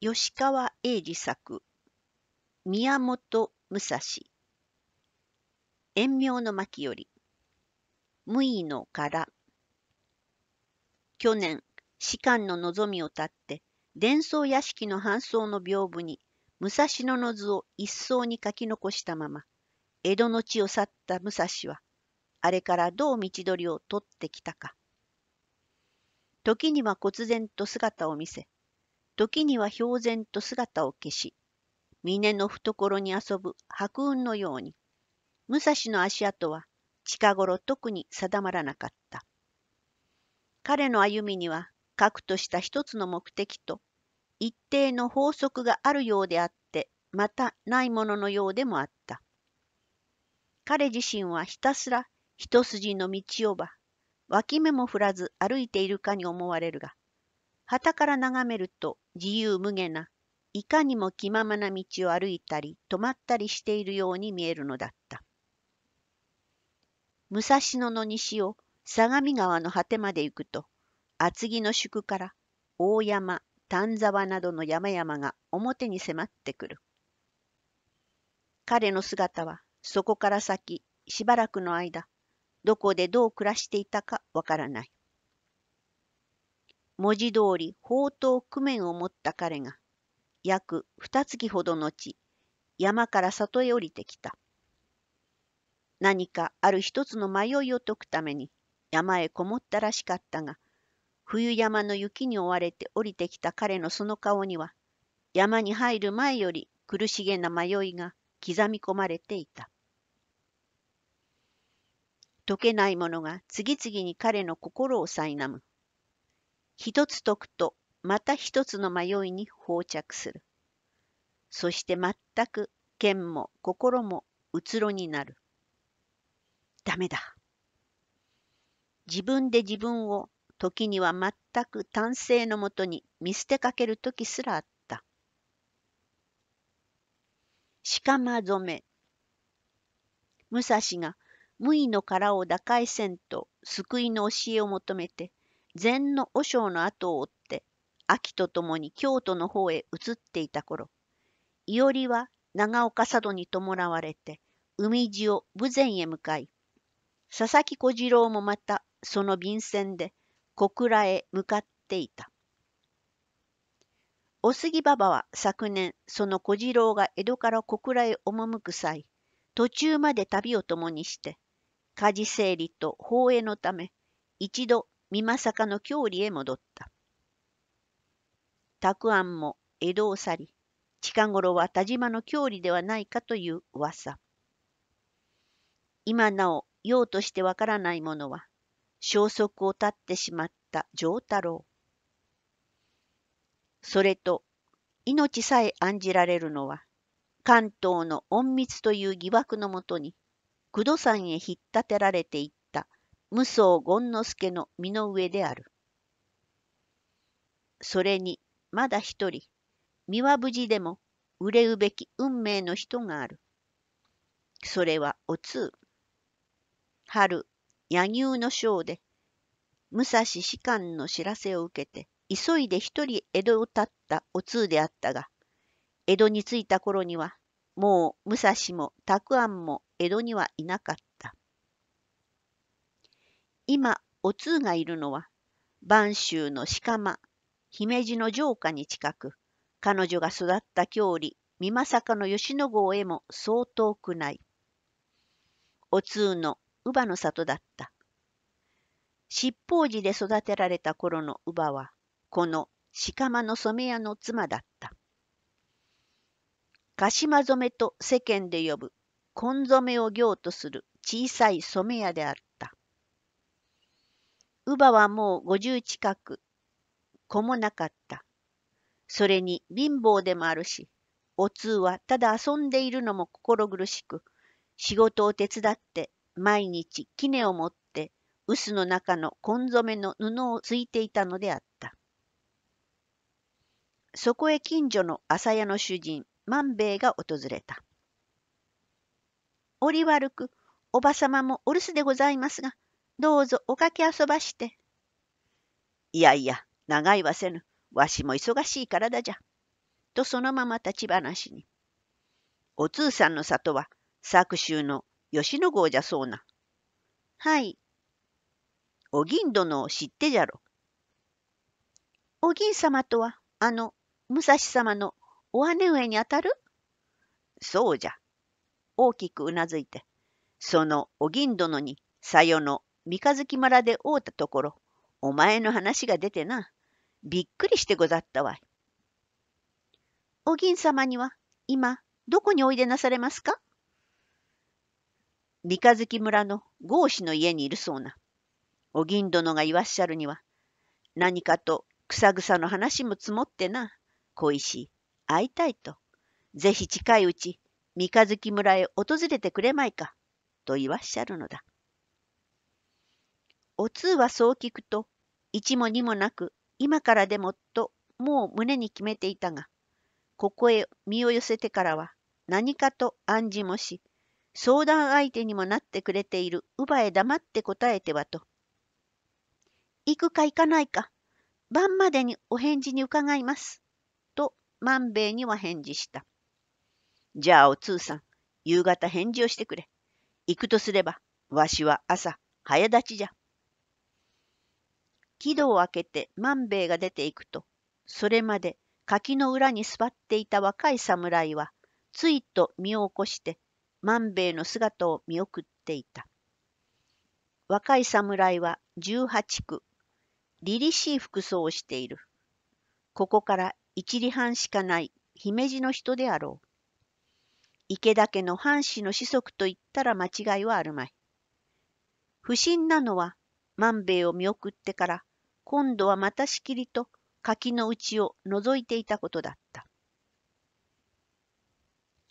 吉川英治作宮本武蔵遠明の巻より無意の殻去年士官の望みを絶って伝送屋敷の搬送の屏風に武蔵野の図を一層に書き残したまま江戸の地を去った武蔵はあれからどう道取りを取ってきたか時には忽然と姿を見せ時には標然と姿を消し、峰の懐に遊ぶ白雲のように、武蔵の足跡は近頃特に定まらなかった。彼の歩みには、核とした一つの目的と、一定の法則があるようであって、またないもののようでもあった。彼自身はひたすら一筋の道をば、脇目も振らず歩いているかに思われるが、旗から眺めると自由無下ないかにも気ままな道を歩いたり止まったりしているように見えるのだった武蔵野の西を相模川の果てまで行くと厚木の宿から大山丹沢などの山々が表に迫ってくる彼の姿はそこから先しばらくの間どこでどう暮らしていたかわからない文字通り宝刀工面を持った彼が、約二月ほど後、山から里へ降りてきた。何かある一つの迷いを解くために山へこもったらしかったが、冬山の雪に追われて降りてきた彼のその顔には、山に入る前より苦しげな迷いが刻み込まれていた。解けないものが次々に彼の心を苛む。一つ解くと、また一つの迷いに放着する。そして全く剣も心もうつろになる。ダメだ。自分で自分を時には全く単性のもとに見捨てかける時すらあった。しかま染め。武蔵が無為の殻を打開せんと救いの教えを求めて禅の和尚の後を追って秋とともに京都の方へ移っていた頃伊織は長岡佐渡に弔われて海路を豊前へ向かい佐々木小次郎もまたその便箋で小倉へ向かっていたお杉馬場は昨年その小次郎が江戸から小倉へ赴く際途中まで旅を共にして家事整理と放映のため一度美作の郷里へ戻った。たくあんも江戸を去り、近頃は田島の郷里ではないかという噂。今なお用としてわからないものは、消息を絶ってしまった丈太郎。それと、命さえ案じられるのは、関東の隠密という疑惑のもとに、九度山へ引っ立てられていた。無双権之助の身の上である。それに、まだ一人、三輪無事でも売れうべき運命の人がある。それはお通。春、柳生の章で、武蔵士官の知らせを受けて、急いで一人江戸を立ったお通であったが、江戸に着いた頃には、もう武蔵も拓庵も江戸にはいなかった。今、お通がいるのは、播州の鹿間、姫路の城下に近く、彼女が育った郷里、美作の吉野郷へもそう遠くない。お通の乳母の里だった。七宝寺で育てられた頃の乳母は、この鹿間の染屋の妻だった。鹿島染めと世間で呼ぶ、紺染めを行とする小さい染屋である。乳母はもう50近く、子もなかった。それに貧乏でもあるし、お通はただ遊んでいるのも心苦しく、仕事を手伝って毎日杵を持って臼の中の紺染めの布をついていたのであった。そこへ近所の朝屋の主人、万兵衛が訪れた。折悪く、おばさまもお留守でございますが、どうぞおかけあそばして。いやいや、長いはせぬ。わしも忙しいからだじゃ。とそのまま立ち話に。お通さんの里は、作州の吉野郷じゃそうな。はい。お銀殿を知ってじゃろ。お銀様とは、あの、武蔵様のお姉上にあたるそうじゃ。大きくうなずいて、そのお銀殿にさよの三日月村で会うたところ、お前の話が出てな、びっくりしてござったわい。お銀様には、今、どこにおいでなされますか三日月村の郷士の家にいるそうな。お銀殿がいわっしゃるには、何かと草草の話も積もってな、恋しい、会いたいと、ぜひ近いうち、三日月村へ訪れてくれまいか、と言わっしゃるのだ。お通はそう聞くと、一も二もなく、今からでもと、もう胸に決めていたが、ここへ身を寄せてからは、何かと暗示もし、相談相手にもなってくれている乳母へ黙って答えてはと。行くか行かないか、晩までにお返事に伺います。と、万兵衛には返事した。じゃあお通さん、夕方返事をしてくれ。行くとすれば、わしは朝、早立ちじゃ。木戸を開けて万兵衛が出ていくと、それまで柿の裏に座っていた若い侍は、ついと身を起こして、万兵衛の姿を見送っていた。若い侍は十八区、凛々しい服装をしている。ここから一里半しかない姫路の人であろう。池田家の藩士の子息と言ったら間違いはあるまい。不審なのは万兵衛を見送ってから今度はまたしきりと柿の内を覗いていたことだった。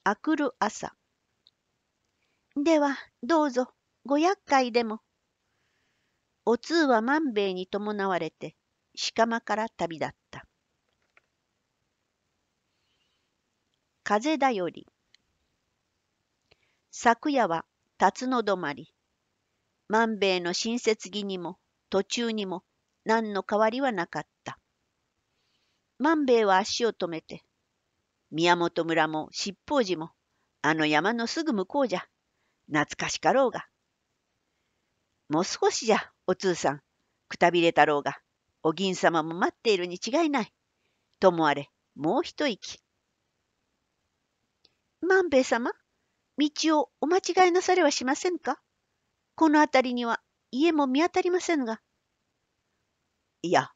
あくる朝。では、どうぞ、ご厄介でも。お通は万兵衛に伴われて、鹿間から旅立った。風だより。昨夜は辰の止まり。万兵衛の親切着にも、途中にも、何の変わりはなかった。万兵衛は足を止めて、宮本村も七宝寺も、あの山のすぐ向こうじゃ。懐かしかろうが。もう少しじゃ、お通さん。くたびれたろうが、お銀様も待っているに違いない。ともあれ、もう一息。万兵衛様、道をお間違えなされはしませんかこの辺りには家も見当たりませんが。いや、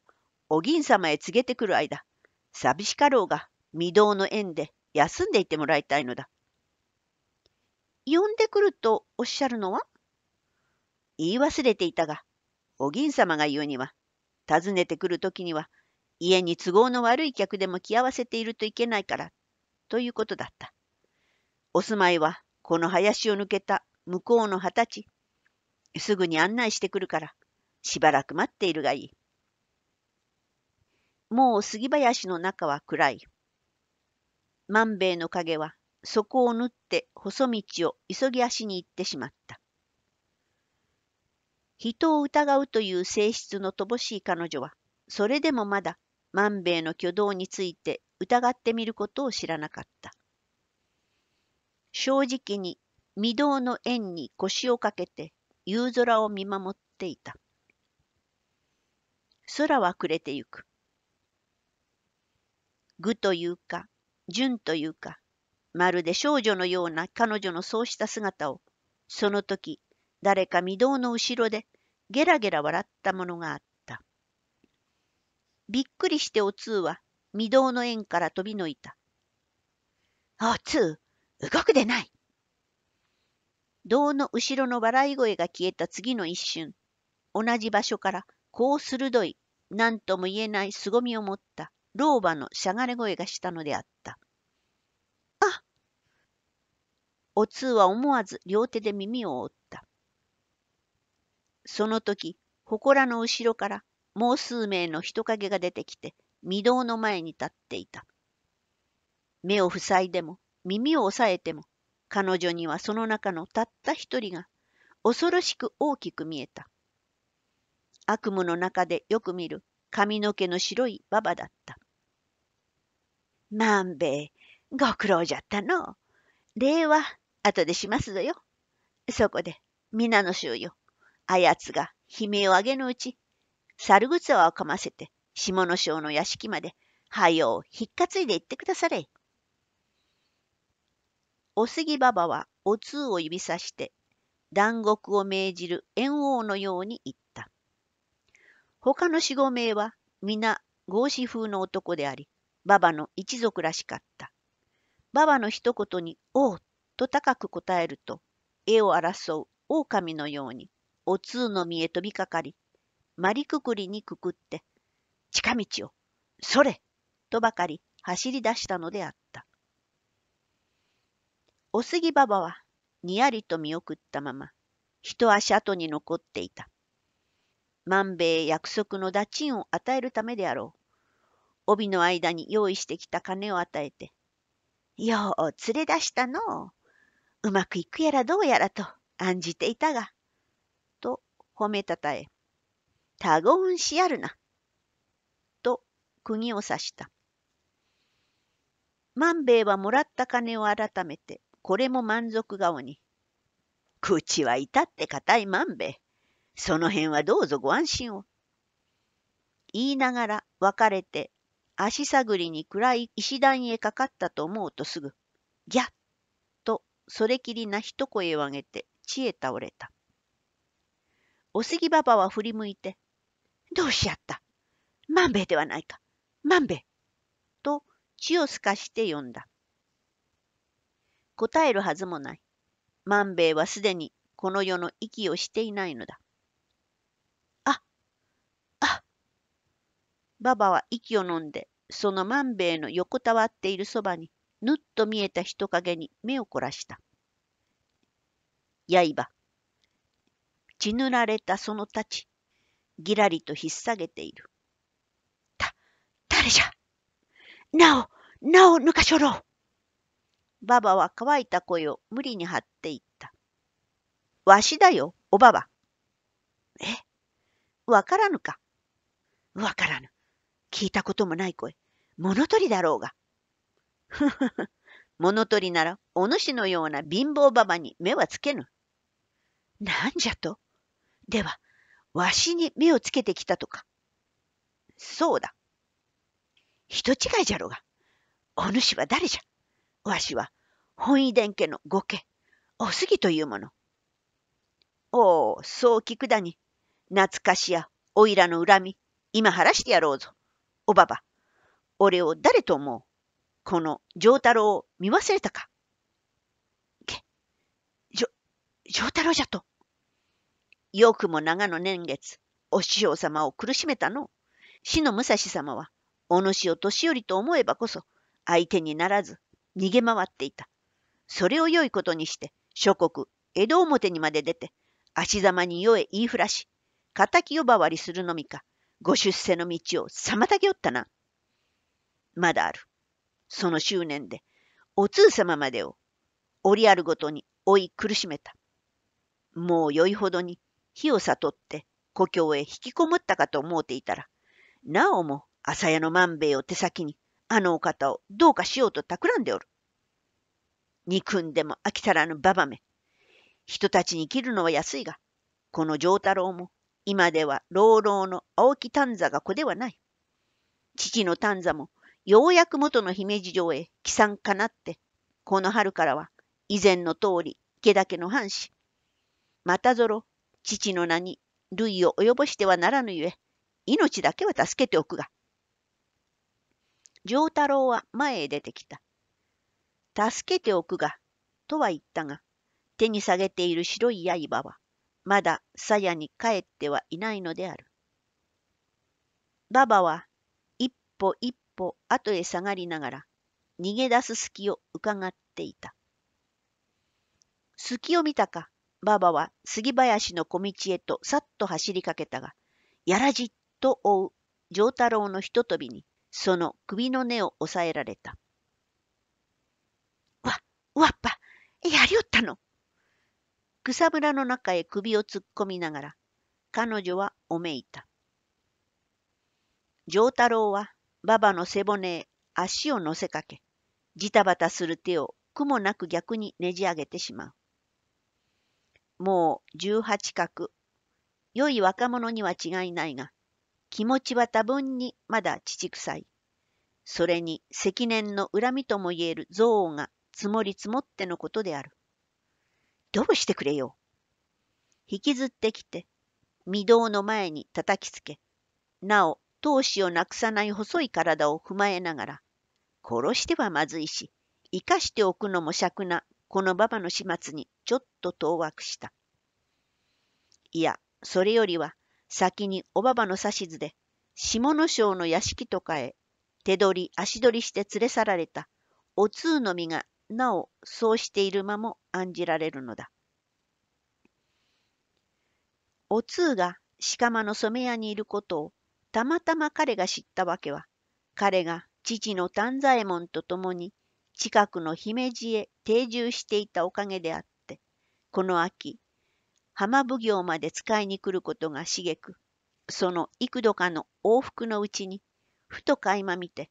お銀様へ告げてくる間、寂しかろうが御堂の縁で休んでいてもらいたいのだ。呼んでくるとおっしゃるのは言い忘れていたが、お銀様が言うには、訪ねてくるときには、家に都合の悪い客でも来合わせているといけないから、ということだった。お住まいは、この林を抜けた向こうの二十歳。すぐに案内してくるから、しばらく待っているがいい。もう杉林の中は暗い。万兵衛の影は底を縫って細道を急ぎ足に行ってしまった。人を疑うという性質の乏しい彼女は、それでもまだ万兵衛の挙動について疑ってみることを知らなかった。正直に御堂の縁に腰をかけて夕空を見守っていた。空は暮れてゆく。愚というか、純というか、まるで少女のような彼女のそうした姿を、その時、誰か御堂の後ろでゲラゲラ笑ったものがあった。びっくりしておつうは御堂の縁から飛びのいた。お通動くでない堂の後ろの笑い声が消えた次の一瞬、同じ場所からこう鋭い、何とも言えない凄みを持った老婆のしゃがれ声がしたのであった。あお通は思わず両手で耳を覆った。その時、祠の後ろからもう数名の人影が出てきて、御堂の前に立っていた。目を塞いでも、耳を押さえても、彼女にはその中のたった一人が、恐ろしく大きく見えた。悪夢の中でよく見る髪の毛の白いババだった。万兵衛、ご苦労じゃったの。礼は後でしますぞよ。そこで、皆の衆よ。あやつが悲鳴を上げぬうち、猿わをかませて、下の将の屋敷まで、はようひっかついで行ってくだされ。お杉ばばはお通を指さして、断獄を命じる猿王のように言った。他の四五名は皆合子風の男であり、ババの一族らしかった。ババの一言に、おう、と高く答えると、絵を争う狼のように、お通の実へ飛びかかり、まりくくりにくくって、近道を、それとばかり走り出したのであった。お杉ばばは、にやりと見送ったまま、一足後に残っていた。万兵衛約束の駄賃を与えるためであろう。帯の間に用意してきた金を与えて、よう連れ出したのう。うまくいくやらどうやらと案じていたが、と褒めたたえ、他言しやるな、と釘を刺した。万兵衛はもらった金を改めて、これも満足顔に、口は至って固い万兵衛、その辺はどうぞご安心を。言いながら別れて足探りに暗い石段へかかったと思うとすぐ、ギャッとそれきりな一声を上げて地へ倒れた。おすぎばばは振り向いて、どうしちゃった。万兵衛ではないか。万兵衛。と血をすかして呼んだ。答えるはずもない。万兵衛はすでにこの世の息をしていないのだ。ばばは息をのんで、その万兵衛の横たわっているそばに、ぬっと見えた人影に目を凝らした。刃。血塗られたその太刀、ぎらりと引っさげている。た、誰じゃなお、なお、ぬかしょろう。ばばは乾いた声を無理に張っていった。わしだよ、おばば。えわからぬか。わからぬ。聞いたこともない声。物取りだろうが。ふふふ。物取りなら、お主のような貧乏ばばに目はつけぬ。なんじゃとでは、わしに目をつけてきたとか。そうだ。人違いじゃろうが。お主は誰じゃわしは、本遺伝家の御家、お杉というもの。おお、そう聞くだに。懐かしや、おいらの恨み、今晴らしてやろうぞ。おばば。俺を誰と思うこの丈太郎を見忘れたかけ、じょ、丈太郎じゃと。よくも長野年月、お師匠様を苦しめたの。死の武蔵様は、お主を年寄りと思えばこそ、相手にならず、逃げ回っていた。それを良いことにして、諸国、江戸表にまで出て、足ざまに世へ言いふらし、敵呼ばわりするのみか、ご出世の道を妨げおったな。まだある。その執念で、お通様までを折あるごとに追い苦しめた。もうよいほどに火を悟って故郷へ引きこもったかと思うていたら、なおも朝屋の万兵衛を手先に、あのお方をどうかしようと企んでおる。憎んでも飽き足らぬババめ。人たちに切るのは安いが、この丈太郎も今では老老の青木丹座が子ではない。父の丹座もようやく元の姫路城へ帰参かなって、この春からは以前の通り池田家の藩士。またぞろ父の名に類を及ぼしてはならぬゆえ、命だけは助けておくが。丈太郎は前へ出てきた。助けておくが、とは言ったが、手に下げている白い刃は、まだ鞘に帰ってはいないのである。ばばは一歩一歩後へ下がりながら逃げ出す隙を伺っていた。隙を見たか、ばばは杉林の小道へとさっと走りかけたが、やらじっと追う丈太郎のひととびに、その首の根を押さえられた。わ、わっぱ、やりおったの。草むらの中へ首を突っ込みながら、彼女はおめいた。丈太郎は、馬場の背骨へ足を乗せかけ、ジタバタする手を苦もなく逆にねじ上げてしまう。もう十八角。良い若者には違いないが、気持ちは多分にまだ乳臭い。それに積年の恨みともいえる憎悪が積もり積もってのことである。どうしてくれよ。引きずってきて、御堂の前に叩きつけ、なお、闘志をなくさない細い体を踏まえながら、殺してはまずいし、生かしておくのも尺な、この馬場の始末にちょっと当惑した。いや、それよりは、先におばばの指図で、下野省の屋敷とかへ、手取り足取りして連れ去られた、お通の実がなおそうしている間も案じられるのだ。お通が鹿間の染屋にいることをたまたま彼が知ったわけは、彼が父の丹左衛門と共に近くの姫路へ定住していたおかげであってこの秋、浜奉行まで使いに来ることがしげく、その幾度かの往復のうちに、ふと垣間見て、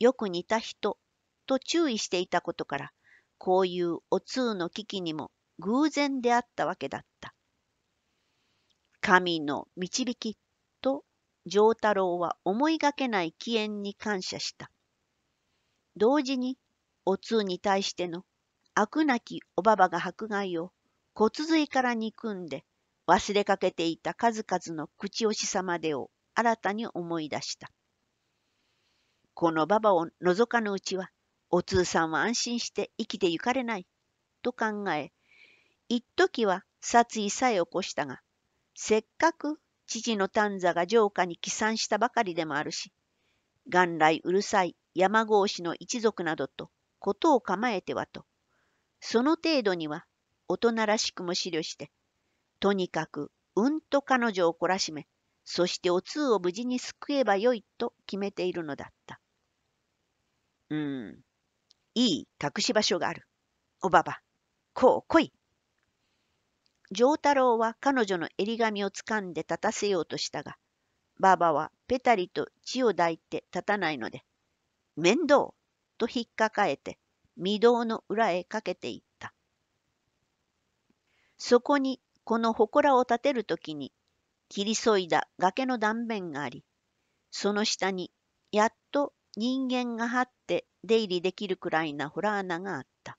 よく似た人と注意していたことから、こういうお通の危機にも偶然であったわけだった。神の導きと丈太郎は思いがけない起縁に感謝した。同時に、お通に対しての悪なきおばばが迫害を骨髄から憎んで忘れかけていた数々の口惜しさまでを新たに思い出した。このばばを覗かぬうちはお通さんは安心して生きてゆかれない、と考え、一時は殺意さえ起こしたが、せっかく父の丹座が城下に帰参したばかりでもあるし、元来うるさい山郷子の一族などと事を構えてはと、その程度には大人らしくも思慮して、とにかくうんと彼女を懲らしめ、そしてお通を無事に救えばよいと決めているのだった。うん、いい隠し場所がある。おばば、こう来い。丈太郎は彼女の襟髪をつかんで立たせようとしたが、ばばはペタリと血を抱いて立たないので、面倒と引っかかえて、御堂の裏へかけていった。そこにこの祠を建てるときに切り添いだ崖の断面があり、その下にやっ人間が張って出入りできるくらいな洞穴があった。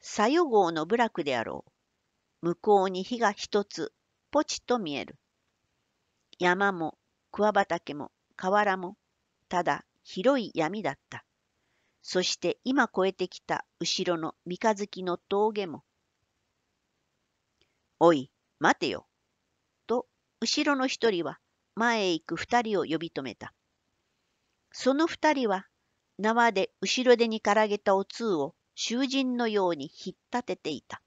左右号の部落であろう。向こうに火が一つ、ポチと見える。山も、桑畑も、河原も、ただ広い闇だった。そして今越えてきた後ろの三日月の峠も。おい、待てよ。と、後ろの一人は前へ行く二人を呼び止めた。その二人は縄で後ろ手にからげたお通を囚人のように引っ立てていた。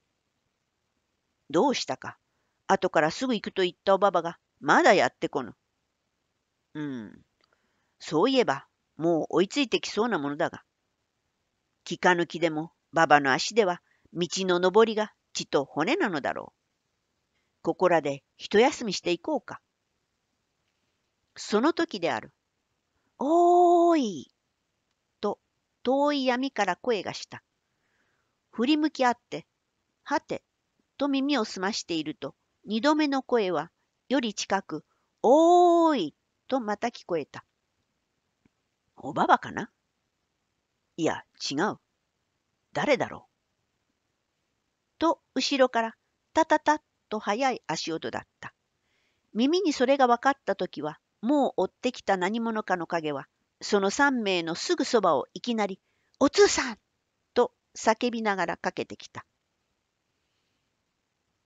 どうしたか後からすぐ行くと言ったおばばがまだやってこぬ。うん。そういえばもう追いついてきそうなものだが。気か抜きでもばばの足では道の上りが血と骨なのだろう。ここらで一休みしていこうか。その時である。おーいと遠い闇から声がした。振り向き合って、はて、と耳を澄ましていると、二度目の声はより近く、おーいとまた聞こえた。おばばかないや、違う。誰だろうと、後ろから、たたたと速い足音だった。耳にそれが分かった時は、もう追ってきた何者かの影は、その3名のすぐそばをいきなり、お通さんと叫びながらかけてきた。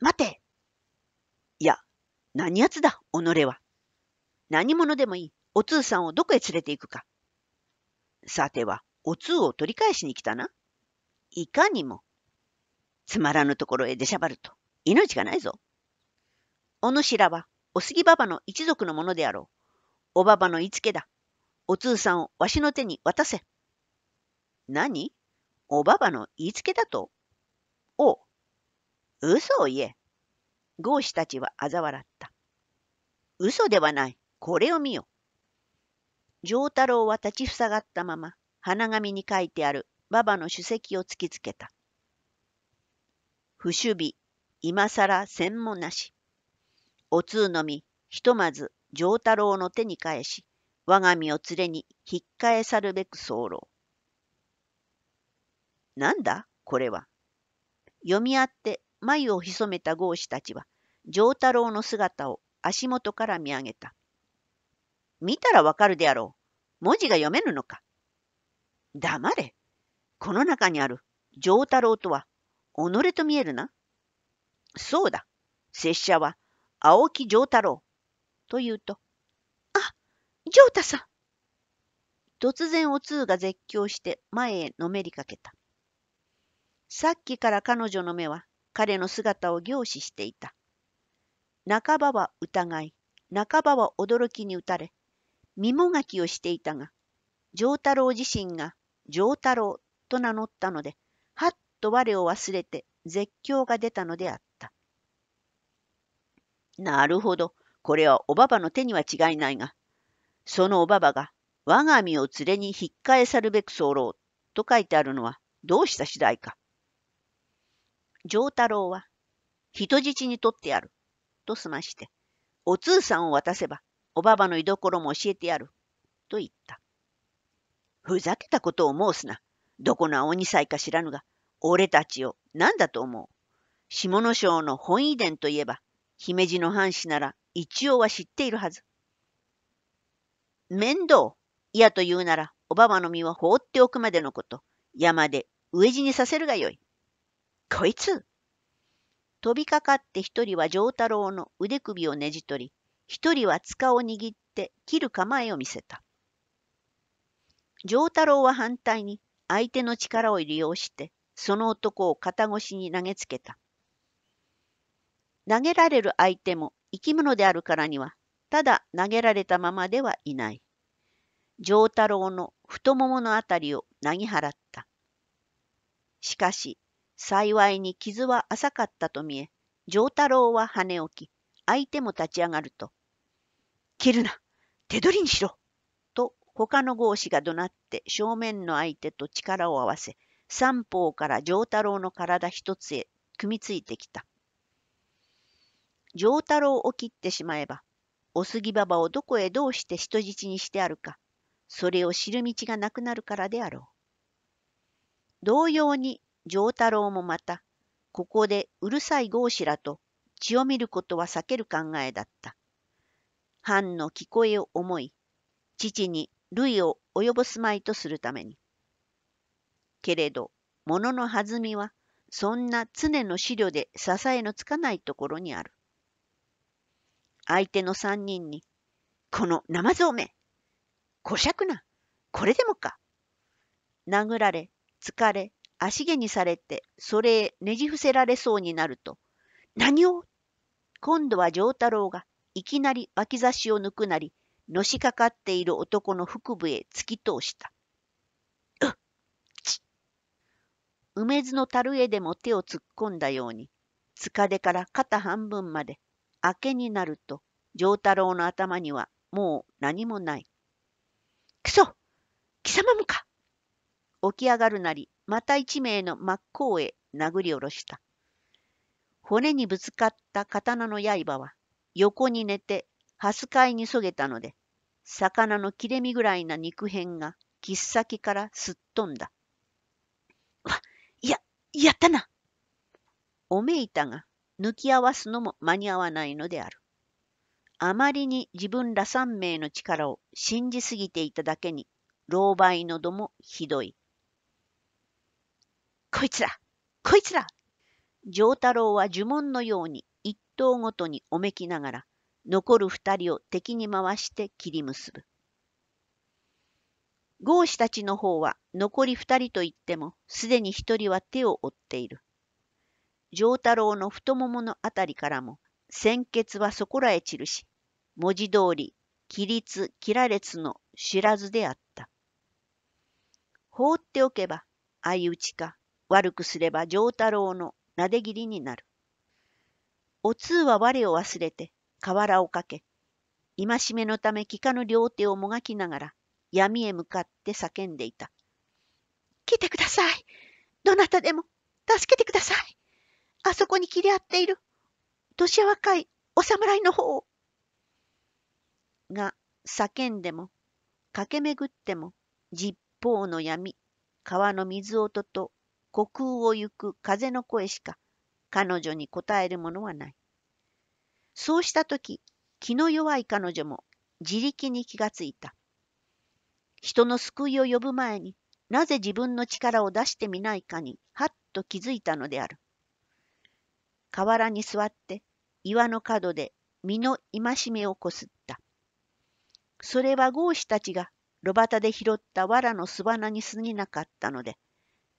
待ていや、何やつだ、己は。何者でもいい、お通さんをどこへ連れて行くか。さては、お通を取り返しに来たな。いかにも。つまらぬところへ出しゃばると、命がないぞ。お主らは、お杉ばばの一族のものであろう。おばばのいつけだ。おつうさんをわしの手に渡せ。何おばばの言いつけだとおう。嘘を言え。合子たちは嘲笑った。嘘ではない。これを見よ。丈太郎は立ちふさがったまま、花紙に書いてある馬場の首席を突きつけた。不守備、今更専門なし。お通のみ、ひとまず丈太郎の手に返し、我が身を連れに引っ返さるべく候。なんだこれは。読み合って眉を潜めた豪士たちは、丈太郎の姿を足元から見上げた。見たらわかるであろう。文字が読めぬのか。黙れ。この中にある丈太郎とは、己と見えるな。そうだ。拙者は青木丈太郎。と言うと、あ、ジョータさん突然お通が絶叫して前へのめりかけた。さっきから彼女の目は彼の姿を凝視していた。半ばは疑い、半ばは驚きに打たれ、身もがきをしていたが、丈太郎自身が丈太郎と名乗ったので、はっと我を忘れて絶叫が出たのであった。なるほど、これはおばばの手には違いないが、そのおばばが我が身を連れに引っ返さるべく候と書いてあるのはどうした次第か。丈太郎は人質に取ってやると済まして、お通さんを渡せばおばばの居所も教えてやると言った。ふざけたことを申すな。どこの青二歳か知らぬが、俺たちを何だと思う。下野省の本遺伝といえば、姫路の藩士なら一応は知っているはず。面倒嫌と言うなら、おばばの身は放っておくまでのこと、山で飢え死にさせるがよい。こいつ飛びかかって一人は丈太郎の腕首をねじ取り、一人は塚を握って切る構えを見せた。丈太郎は反対に相手の力を利用して、その男を肩越しに投げつけた。投げられる相手も生き物であるからには、ただ投げられたままではいない。上太郎の太もものあたりをなぎ払った。しかし、幸いに傷は浅かったと見え、上太郎は跳ね起き、相手も立ち上がると、切るな手取りにしろと他の合子が怒鳴って正面の相手と力を合わせ、三方から上太郎の体一つへ組みついてきた。丈太郎を切ってしまえば、お杉馬場をどこへどうして人質にしてあるか、それを知る道がなくなるからであろう。同様に、丈太郎もまた、ここでうるさい豪子らと血を見ることは避ける考えだった。藩の聞こえを思い、父に類を及ぼすまいとするために。けれど、物の弾みは、そんな常の資料で支えのつかないところにある。相手の三人に、この生像め、こしゃくな、これでもか。殴られ、疲れ、足毛にされて、それへねじ伏せられそうになると、何を今度は丈太郎がいきなり脇差しを抜くなり、のしかかっている男の腹部へ突き通した。うっち梅津の樽へでも手を突っ込んだように、塚でから肩半分まで明けになると、丈太郎の頭にはもう何もない。くそ貴様もか起き上がるなり、また一名の真っ向へ殴り下ろした。骨にぶつかった刀の刃は、横に寝て、はすかいにそげたので、魚の切れ身ぐらいな肉片が、切っ先からすっ飛んだ。わ、や、やったなおめいたが、抜き合わすのも間に合わないのである。あまりに自分ら三名の力を信じすぎていただけに、狼狽のどもひどい。こいつらこいつら丈太郎は呪文のように一頭ごとにおめきながら、残る二人を敵に回して切り結ぶ。合士たちの方は残り二人といっても、すでに一人は手を負っている。丈太郎の太もものあたりからも、鮮血はそこらへ散るし、文字通り、規律、られつの知らずであった。放っておけば、相打ちか、悪くすれば丈太郎のなで切りになる。お通は我を忘れて、瓦をかけ、戒めのため帰化の両手をもがきながら、闇へ向かって叫んでいた。来てくださいどなたでも、助けてくださいあそこに切り合っている。年は若いお侍の方が、叫んでも、駆け巡っても、十方の闇、川の水音と、虚空を行く風の声しか、彼女に答えるものはない。そうしたとき、気の弱い彼女も自力に気がついた。人の救いを呼ぶ前になぜ自分の力を出してみないかにはっと気づいたのである。河原に座って、岩の角で身の戒めをこすった。それは豪士たちが炉端で拾った藁の巣穴に過ぎなかったので、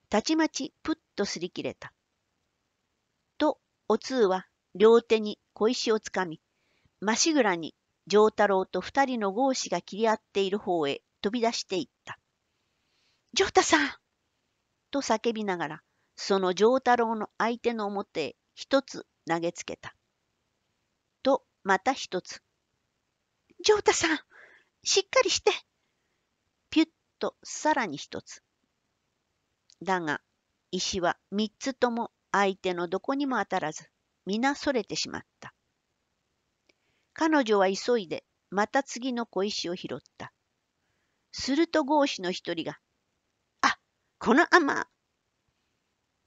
たちまちぷっとすり切れた。と、お通は両手に小石をつかみ、ましぐらに丈太郎と二人の豪士が切り合っている方へ飛び出していった。丈太さんと叫びながら、その丈太郎の相手の表へ一つ投げつけた。と、また一つ。ジョータさん、しっかりして。ピュッとさらに一つ。だが、石は三つとも相手のどこにも当たらず、皆それてしまった。彼女は急いで、また次の小石を拾った。すると合子の一人が、あ、この甘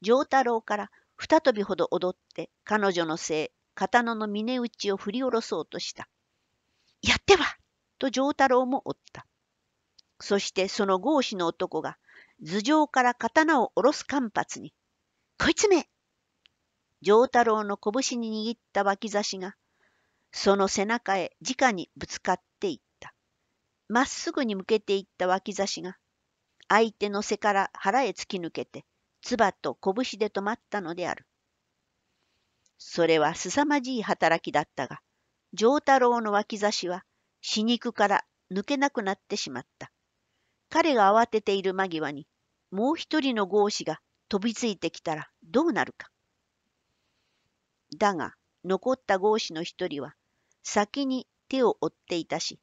ジョーから二びほど踊って彼女のせい、刀の峰打ちを振り下ろそうとした。やってはと丈太郎もおった。そしてその合子の男が頭上から刀を下ろす間髪に、こいつめ丈太郎の拳に握った脇差しが、その背中へ直にぶつかっていった。まっすぐに向けていった脇差しが、相手の背から腹へ突き抜けて、唾と拳で止まったのである。それはすさまじい働きだったが、丈太郎の脇差しは死肉から抜けなくなってしまった。彼が慌てている間際に、もう一人の合子が飛びついてきたらどうなるか。だが、残った合子の一人は、先に手を負っていたし、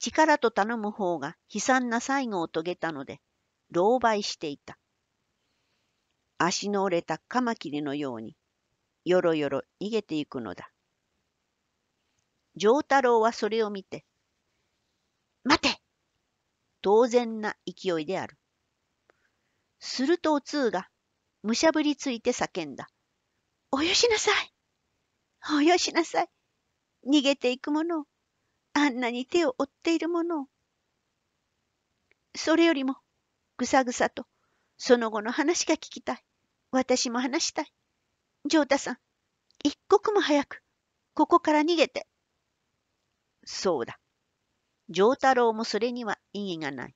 力と頼む方が悲惨な最後を遂げたので、狼狽していた。足の折れたカマキリのようによろよろ逃げていくのだ。丈太郎はそれを見て、待て当然な勢いである。するとお通が、むしゃぶりついて叫んだ。およしなさいおよしなさい逃げていくものを、あんなに手を追っているものを。それよりも、ぐさぐさと、その後の話が聞きたい。私も話したい。ジョータさん、一刻も早く、ここから逃げて。そうだ。丈太郎もそれには意義がない。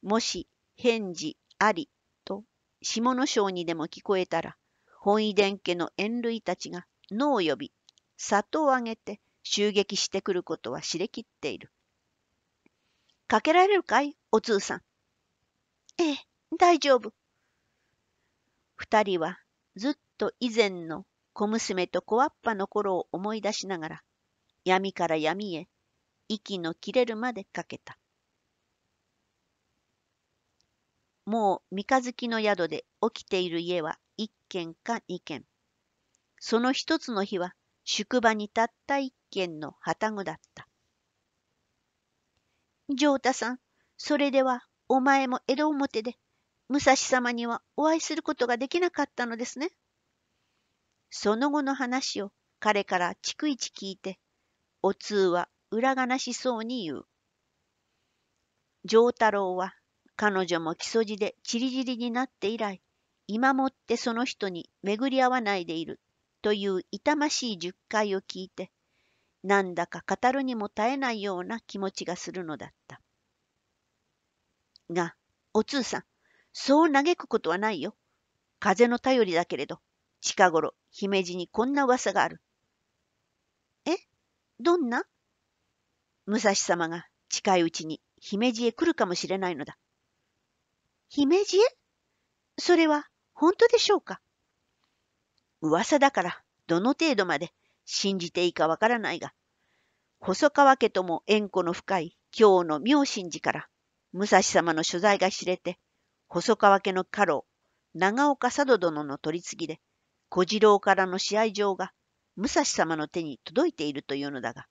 もし、返事ありと下の章にでも聞こえたら、本遺伝家の縁類たちが野を呼び、里をあげて襲撃してくることは知れきっている。かけられるかいお通さん。ええ、大丈夫。二人はずっと以前の小娘と小わっぱの頃を思い出しながら、闇から闇へ、息の切れるまでかけた。もう三日月の宿で起きている家は一軒か二軒。その一つの日は宿場にたった一軒の旗具だった。上太さん、それではお前も江戸表で武蔵様にはお会いすることができなかったのですね。その後の話を彼から逐一聞いて、お通は裏悲しそうに言う。丈太郎は彼女も木曽路でちりぢりになって以来、今もってその人に巡り合わないでいるという痛ましい十回を聞いて、なんだか語るにも耐えないような気持ちがするのだった。が、お通さん、そう嘆くことはないよ。風の頼りだけれど、近頃、姫路にこんな噂がある。えどんな武蔵様が近いうちに姫路へ来るかもしれないのだ。姫路へそれは本当でしょうか噂だから、どの程度まで信じていいかわからないが、細川家とも縁故の深い京の妙心寺から武蔵様の所在が知れて、細川家の家老、長岡佐渡殿の取り次ぎで、小次郎からの試合場が武蔵様の手に届いているというのだが。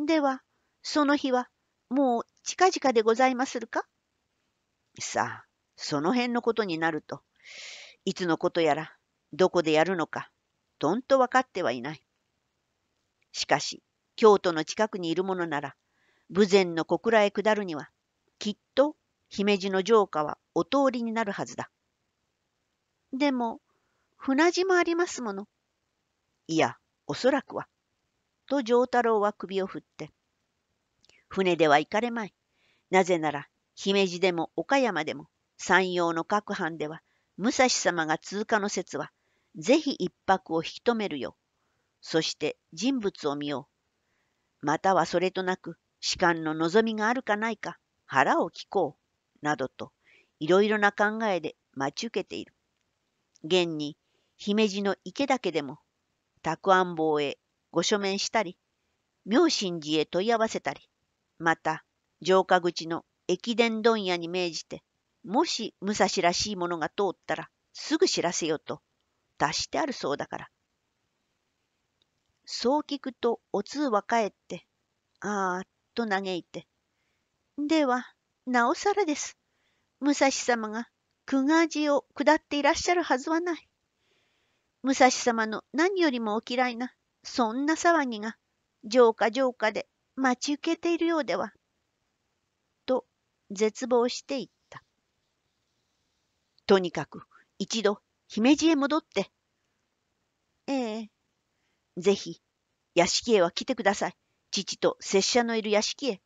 では、その日はもう近々でございまするかさあ、その辺のことになると、いつのことやら、どこでやるのか、とんと分かってはいない。しかし、京都の近くにいるものなら、豊前の小倉へ下るには、きっと姫路の城下はお通りになるはずだ。でも、船地もありますもの。いや、おそらくは。と城太郎は首を振って。船では行かれまい。なぜなら、姫路でも岡山でも、山陽の各藩では、武蔵様が通過の説は、ぜひ一泊を引き止めるよう。そして人物を見よう。またはそれとなく、士官の望みがあるかないか、腹を聞こう。などと、いろいろな考えで待ち受けている。現に、姫路の池だけでも、沢安坊へご書面したり、明心寺へ問い合わせたり、また、城下口の駅伝問屋に命じて、もし武蔵らしいものが通ったら、すぐ知らせよと、達してあるそうだから。そう聞くと、お通は帰って、あーっと嘆いて、では、なおさらです。武蔵様が久賀寺を下っていらっしゃるはずはない。武蔵様の何よりもお嫌いな、そんな騒ぎが、浄化浄化で待ち受けているようでは。と、絶望していった。とにかく、一度、姫路へ戻って。ええ。ぜひ、屋敷へは来てください。父と拙者のいる屋敷へ。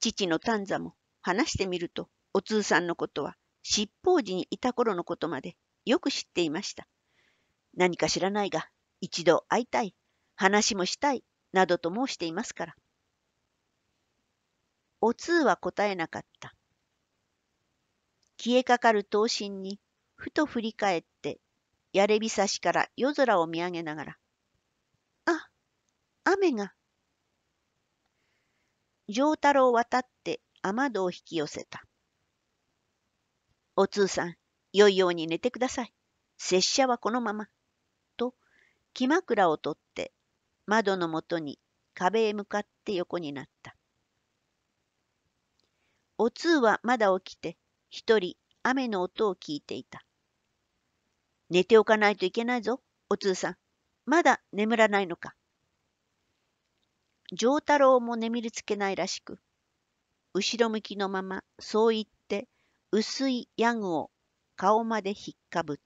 父の丹座も話してみるとお通さんのことは七法時にいた頃のことまでよく知っていました。何か知らないが一度会いたい話もしたいなどと申していますから。お通は答えなかった。消えかかる刀身にふと振り返ってやれびさしから夜空を見上げながら「あ雨が丈太郎を渡って雨戸を引き寄せた。お通さん、良いように寝てください。拙者はこのまま。と、木枕を取って、窓のもとに壁へ向かって横になった。お通はまだ起きて、一人雨の音を聞いていた。寝ておかないといけないぞ、お通さん。まだ眠らないのか。丈太郎も眠りつけないらしく、後ろ向きのままそう言って薄いヤグを顔までひっかぶった。